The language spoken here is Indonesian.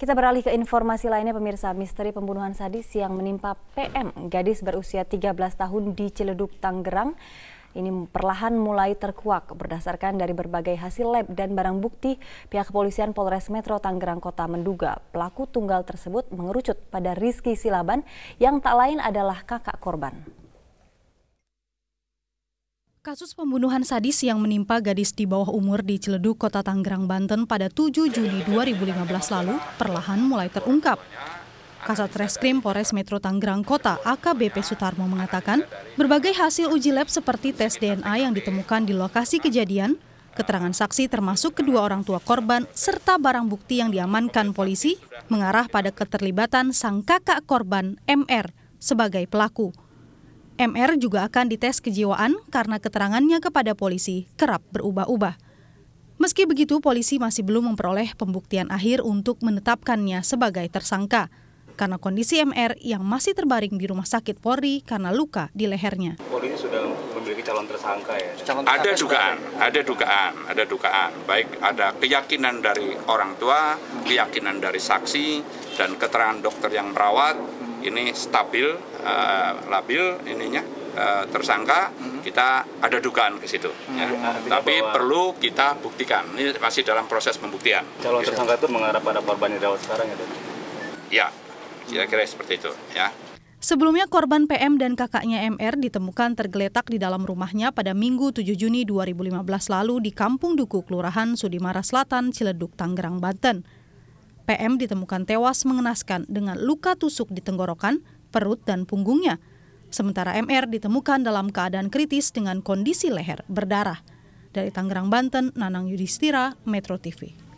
Kita beralih ke informasi lainnya pemirsa, misteri pembunuhan sadis yang menimpa PM, gadis berusia 13 tahun di Ciledug, Tangerang. Ini perlahan mulai terkuak berdasarkan dari berbagai hasil lab dan barang bukti pihak kepolisian Polres Metro Tangerang Kota menduga pelaku tunggal tersebut mengerucut pada Rizky Silaban yang tak lain adalah kakak korban. Kasus pembunuhan sadis yang menimpa gadis di bawah umur di Ciledug, Kota Tanggerang, Banten pada 7 Juli 2015 lalu perlahan mulai terungkap. Kasat Reskrim Polres Metro Tanggerang Kota AKBP Sutarmo mengatakan, berbagai hasil uji lab seperti tes DNA yang ditemukan di lokasi kejadian, keterangan saksi termasuk kedua orang tua korban, serta barang bukti yang diamankan polisi mengarah pada keterlibatan sang kakak korban MR sebagai pelaku. MR juga akan dites kejiwaan karena keterangannya kepada polisi kerap berubah-ubah. Meski begitu, polisi masih belum memperoleh pembuktian akhir untuk menetapkannya sebagai tersangka karena kondisi MR yang masih terbaring di rumah sakit Polri karena luka di lehernya. Polri sudah memiliki calon tersangka ya? Calon tersangka ada dugaan, ada dugaan, ada dugaan. Baik ada keyakinan dari orang tua, keyakinan dari saksi, dan keterangan dokter yang merawat, ini stabil, uh, labil ininya uh, tersangka, hmm. kita ada dugaan ke situ. Hmm. Ya. Tapi bahwa... perlu kita buktikan. Ini masih dalam proses pembuktian. Calon gitu. tersangka itu mengarah pada korban yang dirawat sekarang ya, Dan? Ya, kira-kira seperti itu. Ya. Sebelumnya korban PM dan kakaknya MR ditemukan tergeletak di dalam rumahnya pada Minggu 7 Juni 2015 lalu di Kampung Duku, Kelurahan Sudimara Selatan, Ciledug, Tangerang, Banten. PM ditemukan tewas mengenaskan dengan luka tusuk di tenggorokan, perut, dan punggungnya. Sementara MR ditemukan dalam keadaan kritis dengan kondisi leher berdarah. Dari Tangerang, Banten, Nanang Yudhistira, Metro TV.